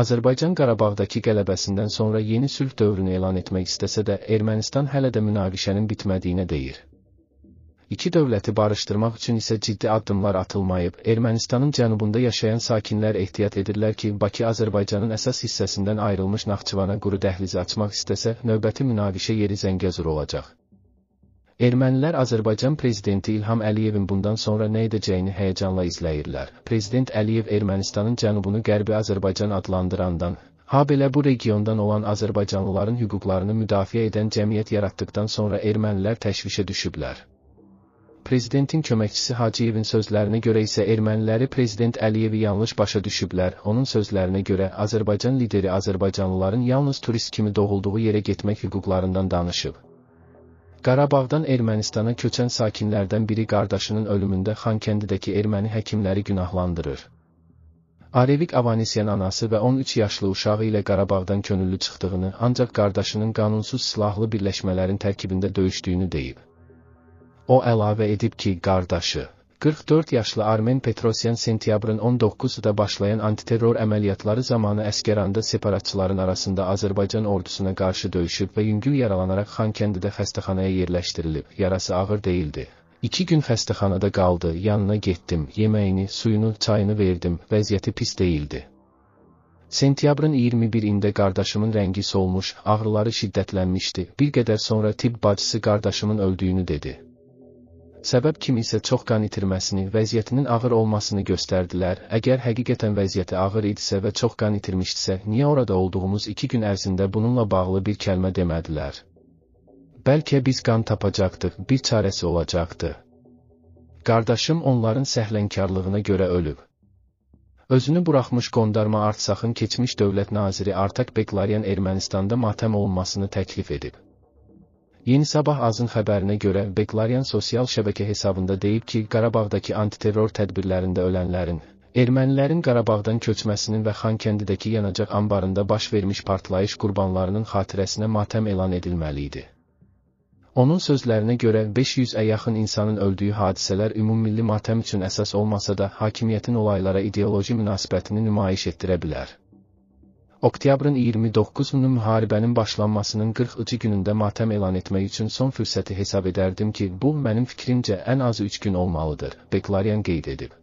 Azərbaycan Qarabağdakı qələbəsindən sonra yeni sülh dövrünü elan etmək istəsə də Ermənistan hələ də münaqişənin bitmədiyinə deyir. İki dövləti barışdırmaq üçün isə ciddi addımlar atılmayıb, Ermənistanın cənubunda yaşayan sakinlər ehtiyat edirlər ki, Bakı Azərbaycanın əsas hissəsindən ayrılmış Naxçıvana quru dəhlizi açmaq istəsə, növbəti münaqişə yeri Zəngəzur olacaq. Ermənilər Azərbaycan prezidenti İlham Əliyevin bundan sonra nə edəcəyini həyəcanla izləyirlər. Prezident Əliyev Ermənistanın cənubunu Qərbi Azərbaycan adlandırandan, habelə bu regiondan olan Azərbaycanlıların hüquqlarını müdafiə edən cəmiyyət yaratdıqdan sonra ermənilər təşvişə düşüblər. Prezidentin köməkçisi Hacıyevin sözlərinə görə isə erməniləri prezident Əliyevi yanlış başa düşüblər. Onun sözlərinə görə Azərbaycan lideri Azərbaycanlıların yalnız turist kimi doğulduğu yerə getmək hüquqlarından danışıb. Qarabağdan Ermənistana köçən sakinlərdən biri qardaşının ölümündə Xankəndidəki erməni həkimləri günahlandırır. Arevik Avanisyan anası və 13 yaşlı uşağı ilə Qarabağdan könüllü çıxdığını, ancaq qardaşının qanunsuz silahlı birləşmələrin tərkibində döyüşdüyünü deyib. O əlavə edib ki, qardaşı 44 yaşlı Armen Petrosyan sentyabrın 19-da başlayan antiterror əməliyyatları zamanı Əskəranda separatçıların arasında Azərbaycan ordusuna qarşı döyüşüb və yüngül yaralanaraq Xankəndidə xəstəxanaya yerləşdirilib. Yarası ağır değildi. İki gün xəstəxanada qaldı, yanına getdim, yeməyini, suyunu, çayını verdim, vəziyyəti pis değildi. Sentyabrın 21-də qardaşımın rəngi solmuş, ağrıları şiddətlənmişdi. Bir qədər sonra tibb bacısı qardaşımın öldüyünü dedi səbəb kimi isə çox qan itirməsini, vəziyyətinin ağır olmasını göstərdilər. Əgər həqiqətən vəziyyəti ağır idisə və çox qan itirmişdisə, niyə orada olduğumuz iki gün ərzində bununla bağlı bir kəlmə demədilər? Bəlkə biz qan tapacaqdıq, bir çarəsi olacaqdı. Qardaşım onların səhlənkarlığına görə ölüb. Özünü buraxmış qondarma Artsaxın keçmiş dövlət naziri Artak Beklaryan Ermənistanda matəm olunmasını təklif edib. Yeni Sabah Azın xəbərinə görə Beklaryan sosial şəbəkə hesabında deyib ki, Qarabağdakı antiterror tədbirlərində ölənlərin, ermənilərin Qarabağdan köçməsinin və Xankəndidəki yanacaq anbarında baş vermiş partlayış qurbanlarının xatirəsinə matəm elan edilməli idi. Onun sözlərinə görə 500-ə yaxın insanın öldüyü hadisələr ümummilli matəm üçün əsas olmasa da, hakimiyyətin olaylara ideoloji münasibətini nümayiş etdirə bilər. Oktyabrın 29-unu müharibənin başlanmasının 43 günündə matəm elan etmək üçün son fürsəti hesab edərdim ki, bu mənim fikrimcə ən azı 3 gün olmalıdır, Beklarian qeyd edib.